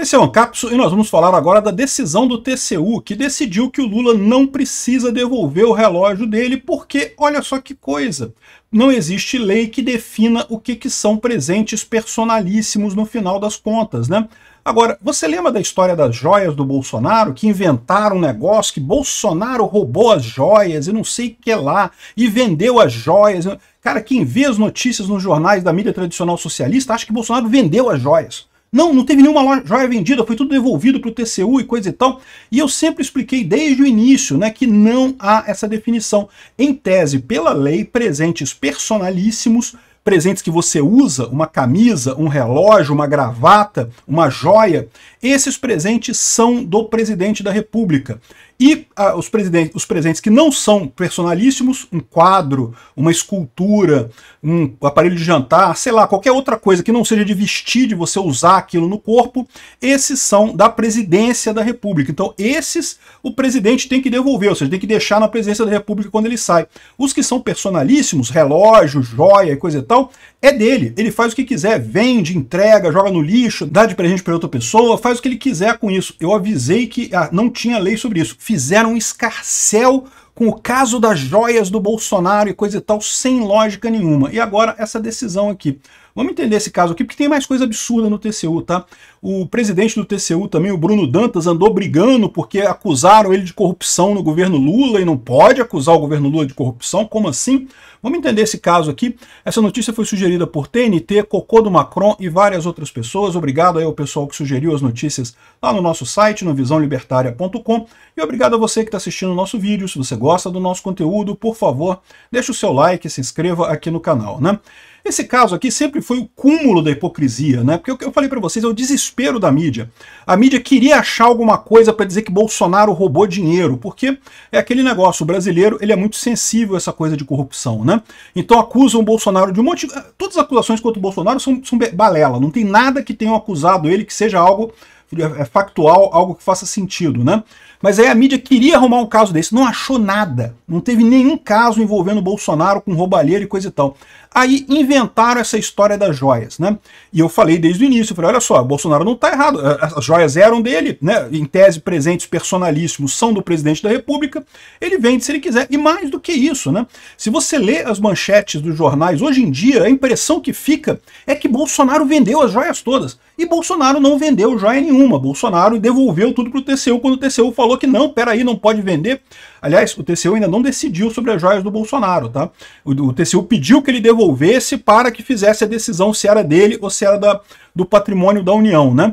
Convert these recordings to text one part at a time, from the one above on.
Esse é o Ancapso e nós vamos falar agora da decisão do TCU, que decidiu que o Lula não precisa devolver o relógio dele, porque, olha só que coisa, não existe lei que defina o que, que são presentes personalíssimos no final das contas, né? Agora, você lembra da história das joias do Bolsonaro, que inventaram um negócio que Bolsonaro roubou as joias e não sei o que lá, e vendeu as joias? Cara, quem vê as notícias nos jornais da mídia tradicional socialista acha que Bolsonaro vendeu as joias. Não, não teve nenhuma joia vendida, foi tudo devolvido para o TCU e coisa e tal. E eu sempre expliquei desde o início né, que não há essa definição. Em tese, pela lei, presentes personalíssimos, presentes que você usa, uma camisa, um relógio, uma gravata, uma joia, esses presentes são do presidente da República. E ah, os, os, presentes que não são personalíssimos, um quadro, uma escultura, um aparelho de jantar, sei lá, qualquer outra coisa que não seja de vestir, de você usar aquilo no corpo, esses são da presidência da República. Então, esses o presidente tem que devolver, ou seja, tem que deixar na presidência da República quando ele sai. Os que são personalíssimos, relógio, joia e coisa e tal, é dele. Ele faz o que quiser, vende, entrega, joga no lixo, dá de presente para outra pessoa, faz o que ele quiser com isso. Eu avisei que ah, não tinha lei sobre isso fizeram um escarcel com o caso das joias do Bolsonaro e coisa e tal, sem lógica nenhuma. E agora essa decisão aqui. Vamos entender esse caso aqui, porque tem mais coisa absurda no TCU, tá? O presidente do TCU também, o Bruno Dantas, andou brigando porque acusaram ele de corrupção no governo Lula e não pode acusar o governo Lula de corrupção, como assim? Vamos entender esse caso aqui. Essa notícia foi sugerida por TNT, Cocô do Macron e várias outras pessoas. Obrigado aí ao pessoal que sugeriu as notícias lá no nosso site, no visãolibertaria.com. E obrigado a você que está assistindo o nosso vídeo. Se você gosta do nosso conteúdo, por favor, deixa o seu like e se inscreva aqui no canal, né? Esse caso aqui sempre foi o cúmulo da hipocrisia, né? Porque o que eu falei para vocês é o desespero da mídia. A mídia queria achar alguma coisa para dizer que Bolsonaro roubou dinheiro, porque é aquele negócio, o brasileiro, ele é muito sensível a essa coisa de corrupção, né? Então acusam o Bolsonaro de um monte, eh, todas as acusações contra o Bolsonaro são, são balela, não tem nada que tenham acusado ele que seja algo eh, eh, factual, algo que faça sentido, né? Mas aí a mídia queria arrumar um caso desse, não achou nada, não teve nenhum caso envolvendo Bolsonaro com roubalheira e coisa e tal. Aí inventaram essa história das joias, né? E eu falei desde o início, falei, olha só, Bolsonaro não está errado, eh, eh, as joias eram dele, né? Em tese, presentes personalíssimos são do presidente da república, ele vende se ele quiser. E mais do que isso, né? Se você lê as manchetes dos jornais, hoje em dia, a impressão que fica é que Bolsonaro vendeu as joias todas. E Bolsonaro não vendeu joia nenhuma. Bolsonaro devolveu tudo para o TCU quando o TCU falou que não, peraí, não pode vender. Aliás, o TCU ainda não decidiu sobre as joias do Bolsonaro, tá? O, o TCU pediu que ele devolvesse para que fizesse a decisão se era dele ou se era da, do patrimônio da União, né?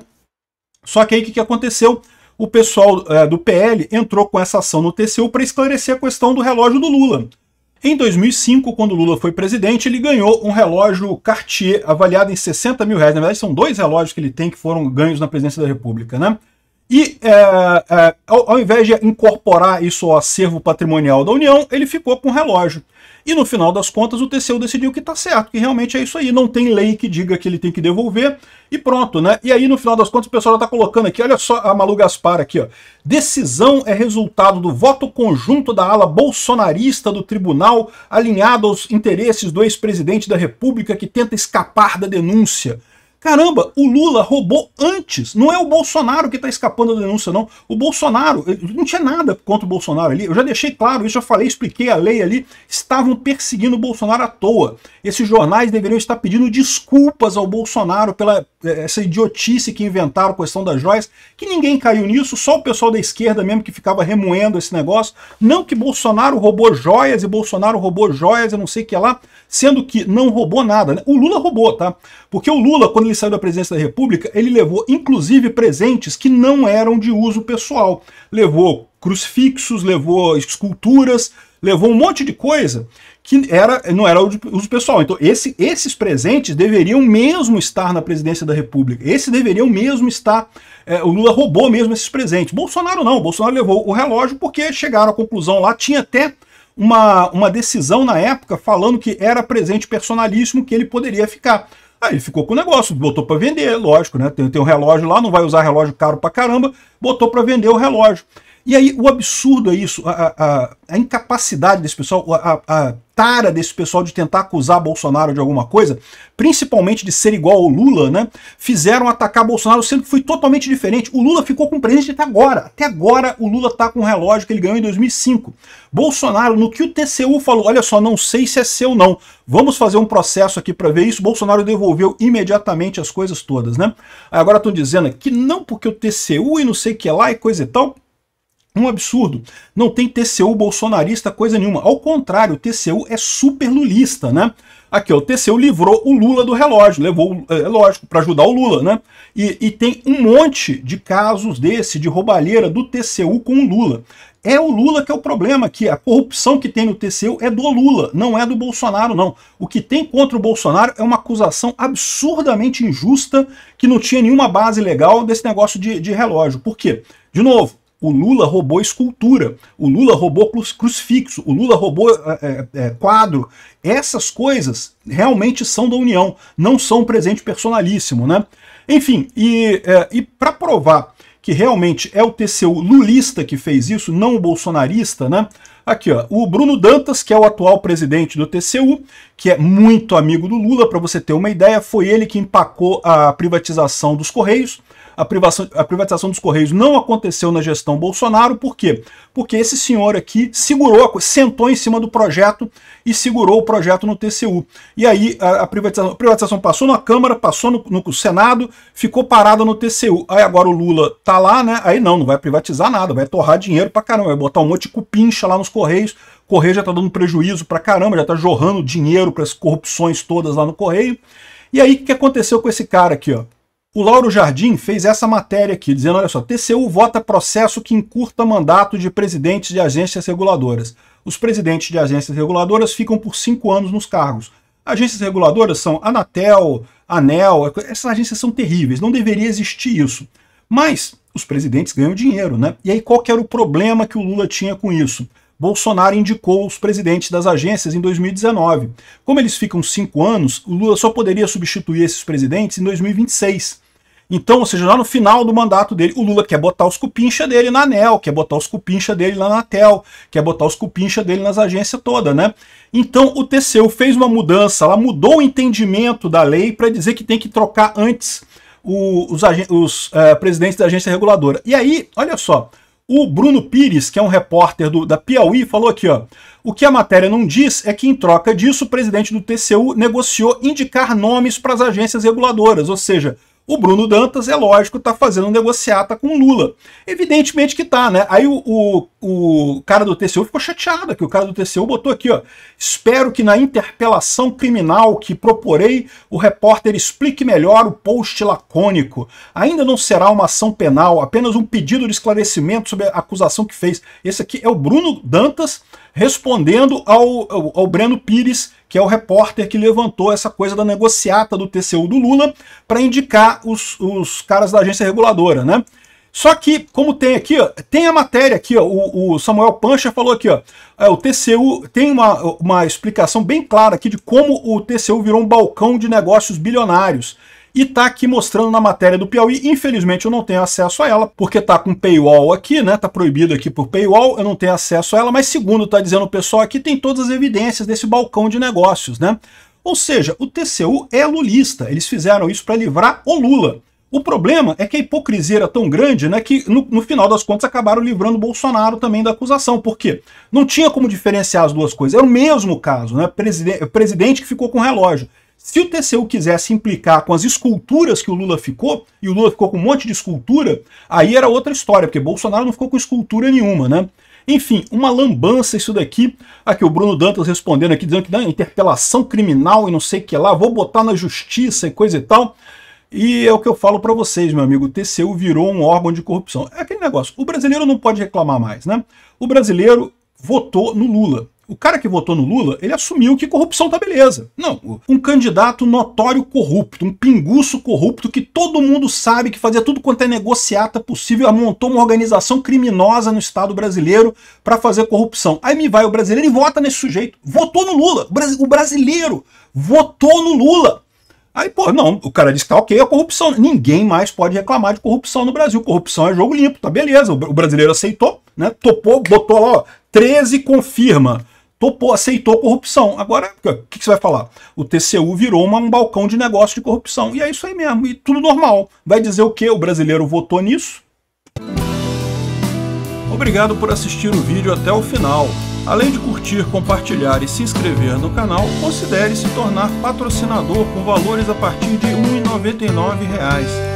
Só que aí o que, que aconteceu? O pessoal é, do PL entrou com essa ação no TCU para esclarecer a questão do relógio do Lula. Em 2005, quando Lula foi presidente, ele ganhou um relógio Cartier avaliado em 60 mil reais. Na verdade, são dois relógios que ele tem que foram ganhos na presidência da República, né? E é, é, ao, ao, invés de incorporar isso ao acervo patrimonial da União, ele ficou com o relógio. E no final das contas, o TCU decidiu que está certo, que realmente é isso aí. Não tem lei que diga que ele tem que devolver e pronto, né? E aí, no final das contas, o pessoal já está colocando aqui, olha só a Malu Gaspar aqui, ó. Decisão é resultado do voto conjunto da ala bolsonarista do tribunal, alinhado aos interesses do ex-presidente da República que tenta escapar da denúncia. Caramba, o Lula roubou antes. Não é o Bolsonaro que está escapando da denúncia, não. O Bolsonaro, eh, não tinha nada contra o Bolsonaro ali. Eu já deixei claro isso, já falei, expliquei a lei ali. Estavam perseguindo o Bolsonaro à toa. Esses jornais deveriam estar pedindo desculpas ao Bolsonaro pela eh, essa idiotice que inventaram, a questão das joias, que ninguém caiu nisso, só o pessoal da esquerda mesmo que ficava remoendo esse negócio. Não que Bolsonaro roubou joias e Bolsonaro roubou joias e não sei o que lá, sendo que não roubou nada. Né? O Lula roubou, tá? Porque o Lula, quando Cunha saiu da presidência da República, ele levou inclusive presentes que não eram de uso pessoal. Levou crucifixos, levou esculturas, levou um monte de coisa que era, não era uso pessoal. Então, esse, esses presentes deveriam mesmo estar na presidência da República. Esses deveriam mesmo estar. É, o Lula roubou mesmo esses presentes. Bolsonaro não. Bolsonaro levou o relógio porque chegaram à conclusão lá. Tinha até uma, uma decisão na época falando que era presente personalíssimo que ele poderia ficar. Aí ele ficou com o negócio, botou para vender, lógico, né? Tem, tem um relógio lá, não vai usar relógio caro para caramba, botou para vender o relógio. E aí o absurdo é isso, a, a, a incapacidade desse pessoal, a, a, tara desse pessoal de tentar acusar Bolsonaro de alguma coisa, principalmente de ser igual ao Lula, né? Fizeram atacar Bolsonaro, sendo que foi totalmente diferente. O Lula ficou com presidente até agora. Até agora o Lula tá com o um relógio que ele ganhou em 2005. Bolsonaro, no que o TCU falou, olha só, não sei se é seu não. Vamos fazer um processo aqui para ver isso. Bolsonaro devolveu imediatamente as coisas todas, né? Agora estão dizendo que não porque o TCU e não sei o que lá e coisa e tal um absurdo. Não tem TCU bolsonarista, coisa nenhuma. Ao contrário, o TCU é super lulista, né? Aqui, ó, o TCU livrou o Lula do relógio, levou, é, é lógico, para ajudar o Lula, né? E, e, tem um monte de casos desse, de roubalheira do TCU com o Lula. É o Lula que é o problema aqui. A corrupção que tem no TCU é do Lula, não é do Bolsonaro, não. O que tem contra o Bolsonaro é uma acusação absurdamente injusta que não tinha nenhuma base legal desse negócio de, de relógio. Por quê? De novo, o Lula roubou escultura, o Lula roubou crucifixo, o Lula roubou é, é, quadro. Essas coisas realmente são da União, não são um presente personalíssimo, né? Enfim, e, é, e para provar que realmente é o TCU lulista que fez isso, não o bolsonarista, né? Aqui, ó, o Bruno Dantas, que é o atual presidente do TCU, que é muito amigo do Lula, para você ter uma ideia, foi ele que empacou a privatização dos Correios a, privação, a privatização dos Correios não aconteceu na gestão Bolsonaro, por quê? Porque esse senhor aqui segurou, sentou em cima do projeto e segurou o projeto no TCU. E aí a, a privatização, a privatização passou na Câmara, passou no, no Senado, ficou parada no TCU. Aí agora o Lula tá lá, né? Aí não, não vai privatizar nada, vai torrar dinheiro pra caramba, vai botar um monte de cupincha lá nos Correios, Correio já está dando prejuízo para caramba, já está jorrando dinheiro para as corrupções todas lá no Correio. E aí, o que aconteceu com esse cara aqui, ó? O Lauro Jardim fez essa matéria aqui, dizendo, olha só, TCU vota processo que encurta mandato de presidentes de agências reguladoras. Os presidentes de agências reguladoras ficam por cinco anos nos cargos. Agências reguladoras são Anatel, Anel, essas agências são terríveis, não deveria existir isso. Mas os presidentes ganham dinheiro, né? E aí qual que era o problema que o Lula tinha com isso? Bolsonaro indicou os presidentes das agências em 2019. Como eles ficam cinco anos, o Lula só poderia substituir esses presidentes em 2026. Então, ou seja, lá no final do mandato dele, o Lula quer botar os cupincha dele na ANEL, quer botar os cupincha dele lá na TEL, quer botar os cupincha dele nas agências todas, né? Então, o TCU fez uma mudança, ela mudou o entendimento da lei para dizer que tem que trocar antes o, os, os é, presidentes da agência reguladora. E aí, olha só, o Bruno Pires, que é um repórter do, da Piauí, falou aqui, ó. O que a matéria não diz é que, em troca disso, o presidente do TCU negociou indicar nomes para as agências reguladoras, ou seja, o Bruno Dantas, é lógico, está fazendo negociata com Lula. Evidentemente que tá, né? Aí o, o, o cara do TCU ficou chateado, que o cara do TCU botou aqui, ó. Espero que na interpelação criminal que proporei, o repórter explique melhor o post lacônico. Ainda não será uma ação penal, apenas um pedido de esclarecimento sobre a acusação que fez. Esse aqui é o Bruno Dantas respondendo ao, ao, ao, Breno Pires, que é o repórter que levantou essa coisa da negociata do TCU do Lula para indicar os, os caras da agência reguladora, né? Só que, como tem aqui, ó, tem a matéria aqui, ó, o, o, Samuel Pancha falou aqui, ó, é, o TCU tem uma, uma explicação bem clara aqui de como o TCU virou um balcão de negócios bilionários e tá aqui mostrando na matéria do Piauí. Infelizmente eu não tenho acesso a ela, porque tá com paywall aqui, né? Tá proibido aqui por paywall, eu não tenho acesso a ela, mas segundo tá dizendo o pessoal aqui, tem todas as evidências desse balcão de negócios, né? Ou seja, o TCU é lulista, eles fizeram isso para livrar o Lula. O problema é que a hipocrisia era tão grande né, que, no, no, final das contas, acabaram livrando Bolsonaro também da acusação. Por quê? Não tinha como diferenciar as duas coisas. Era é o mesmo caso, né? Preside presidente que ficou com relógio. Se o TCU quisesse implicar com as esculturas que o Lula ficou, e o Lula ficou com um monte de escultura, aí era outra história, porque Bolsonaro não ficou com escultura nenhuma, né? Enfim, uma lambança isso daqui. Aqui o Bruno Dantas respondendo aqui, dizendo que dá né, interpelação criminal e não sei o que lá, vou botar na justiça e coisa e tal. E é o que eu falo para vocês, meu amigo, o TCU virou um órgão de corrupção. É aquele negócio, o brasileiro não pode reclamar mais, né? O brasileiro votou no Lula o cara que votou no Lula, ele assumiu que corrupção tá beleza. Não, um candidato notório corrupto, um pinguço corrupto que todo mundo sabe que fazia tudo quanto é negociata possível, montou uma organização criminosa no Estado brasileiro para fazer corrupção. Aí me vai o brasileiro e vota nesse sujeito. Votou no Lula. O brasileiro votou no Lula. Aí, pô, não, o cara diz que tá ok a corrupção. Ninguém mais pode reclamar de corrupção no Brasil. Corrupção é jogo limpo, tá beleza. O brasileiro aceitou, né? Topou, botou lá, ó, 13 confirma topou, aceitou corrupção. Agora, o que, que, você vai falar? O TCU virou uma, um balcão de negócio de corrupção. E é isso aí mesmo, e tudo normal. Vai dizer o que? O brasileiro votou nisso? Obrigado por assistir o vídeo até o final. Além de curtir, compartilhar e se inscrever no canal, considere se tornar patrocinador com valores a partir de R$ 1,99